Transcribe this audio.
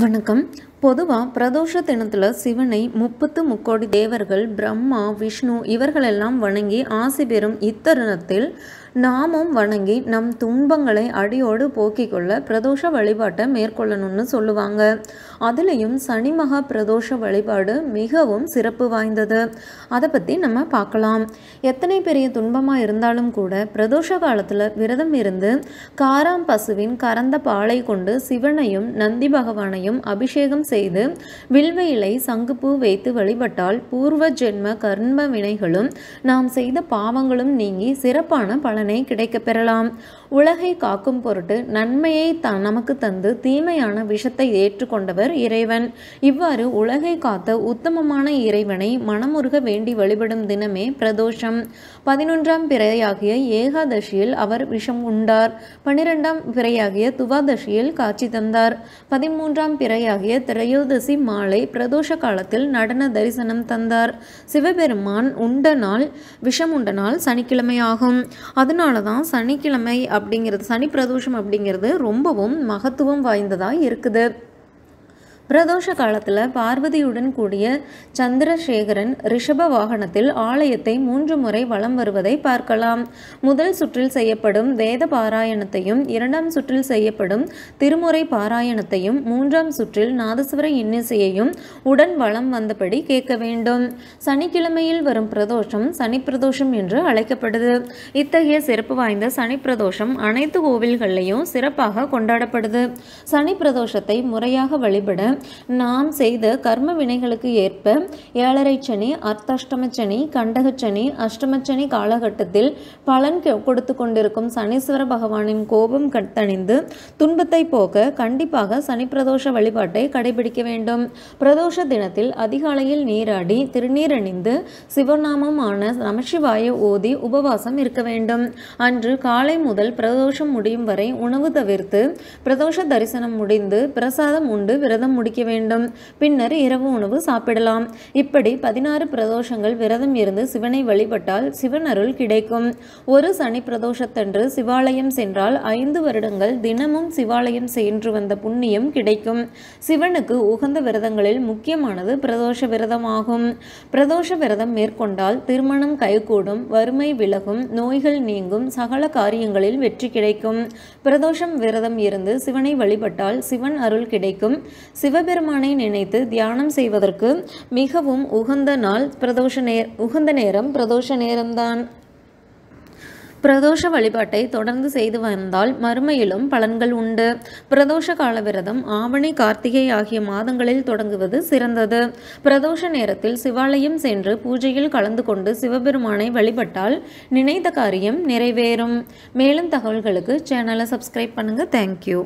வணக்கம் பொதுவாக பிரதோஷ தினத்தில் சிவனை முப்பத்து முக்கோடி தேவர்கள் பிரம்மா விஷ்ணு இவர்களெல்லாம் வணங்கி ஆசி பெறும் இத்தருணத்தில் நாமும் வணங்கி நம் துன்பங்களை அடியோடு போக்கிக் கொள்ள பிரதோஷ வழிபாட்டை மேற்கொள்ளணும்னு சொல்லுவாங்க அதுலேயும் சனி மகா பிரதோஷ வழிபாடு மிகவும் சிறப்பு வாய்ந்தது அதை பற்றி நம்ம பார்க்கலாம் எத்தனை பெரிய துன்பமாக இருந்தாலும் கூட பிரதோஷ காலத்தில் விரதம் இருந்து காராம் பசுவின் கறந்த பாலை கொண்டு சிவனையும் நந்தி பகவானையும் அபிஷேகம் செய்து வில்வ இலை சங்குப்பூ வைத்து வழிபட்டால் பூர்வ ஜென்ம கர்ம வினைகளும் நாம் செய்த பாவங்களும் நீங்கி சிறப்பான பலனை கிடைக்கப் பெறலாம் உலகை காக்கும் பொருட்டு நன்மையை த நமக்கு தந்து தீமையான விஷத்தை ஏற்றுக்கொண்டவர் இறைவன் இவ்வாறு உலகை காத்த உத்தமமான இறைவனை மனமுருக வேண்டி வழிபடும் தினமே பிரதோஷம் பதினொன்றாம் பிறையாகிய ஏகாதசியில் அவர் விஷம் உண்டார் பனிரெண்டாம் பிறையாகிய துவாதசியில் காட்சி தந்தார் பதிமூன்றாம் பிறையாகிய திரை திரையோதசி மாலை பிரதோஷ காலத்தில் நடன தரிசனம் தந்தார் சிவபெருமான் உண்ட நாள் விஷம் உண்ட நாள் சனிக்கிழமை ஆகும் அதனால தான் சனிக்கிழமை அப்படிங்கிறது சனி பிரதோஷம் அப்படிங்கிறது ரொம்பவும் மகத்துவம் வாய்ந்ததாக இருக்குது பிரதோஷ காலத்தில் பார்வதியுடன் கூடிய சந்திரசேகரன் ரிஷப வாகனத்தில் ஆலயத்தை மூன்று முறை வலம் வருவதை பார்க்கலாம் முதல் சுற்றில் செய்யப்படும் வேத பாராயணத்தையும் இரண்டாம் சுற்றில் செய்யப்படும் திருமுறை பாராயணத்தையும் மூன்றாம் சுற்றில் நாதஸ்வர இன்னிசையையும் உடன் வளம் வந்தபடி கேட்க வேண்டும் சனிக்கிழமையில் வரும் பிரதோஷம் சனி பிரதோஷம் என்று அழைக்கப்படுது இத்தகைய சிறப்பு வாய்ந்த சனி பிரதோஷம் அனைத்து கோவில்களையும் சிறப்பாக கொண்டாடப்படுது சனி பிரதோஷத்தை முறையாக வழிபட நாம் செய்த கர்ம வினைகளுக்கு ஏற்ப ஏழரை சனி அர்த்தாஷ்டம சனி கண்டக சனி அஷ்டமச்சனி காலகட்டத்தில் பலன் கொடுத்து கொண்டிருக்கும் சனீஸ்வர பகவானின் கோபம் கட்டணிந்து துன்பத்தை போக கண்டிப்பாக சனி பிரதோஷ வழிபாட்டை கடைபிடிக்க வேண்டும் பிரதோஷ தினத்தில் அதிகாலையில் நீராடி திருநீரணிந்து சிவநாமமான நமசிவாய ஓதி உபவாசம் இருக்க வேண்டும் அன்று காலை முதல் பிரதோஷம் முடியும் வரை உணவு தவிர்த்து பிரதோஷ தரிசனம் முடிந்து பிரசாதம் உண்டு விரதம் முடி குடிக்க வேண்டும் பின்னர் இரவு உணவு சாப்பிடலாம் இப்படி பதினாறு பிரதோஷங்கள் விரதம் இருந்து சிவனை வழிபட்டால் சிவனருள் கிடைக்கும் ஒரு சனி பிரதோஷத்தன்று சிவாலயம் சென்றால் ஐந்து வருடங்கள் தினமும் சிவாலயம் சென்று வந்த புண்ணியம் கிடைக்கும் சிவனுக்கு உகந்த விரதங்களில் முக்கியமானது பிரதோஷ விரதமாகும் பிரதோஷ விரதம் மேற்கொண்டால் திருமணம் கைகூடும் வறுமை விலகும் நோய்கள் நீங்கும் சகல காரியங்களில் வெற்றி கிடைக்கும் பிரதோஷம் விரதம் இருந்து சிவனை வழிபட்டால் சிவன் அருள் கிடைக்கும் சிவ சிவபெருமானை நினைத்து தியானம் செய்வதற்கு மிகவும் உகந்த நாள் பிரதோஷ நேர் உகந்த நேரம் பிரதோஷ நேரம்தான் பிரதோஷ வழிபாட்டை தொடர்ந்து செய்து வந்தால் மறுமையிலும் பலன்கள் உண்டு பிரதோஷ கால விரதம் ஆவணி கார்த்திகை ஆகிய மாதங்களில் தொடங்குவது சிறந்தது பிரதோஷ நேரத்தில் சிவாலயம் சென்று பூஜையில் கலந்து கொண்டு சிவபெருமானை வழிபட்டால் நினைத்த காரியம் நிறைவேறும் மேலும் தகவல்களுக்கு சேனலை சப்ஸ்கிரைப் பண்ணுங்கள் தேங்க்யூ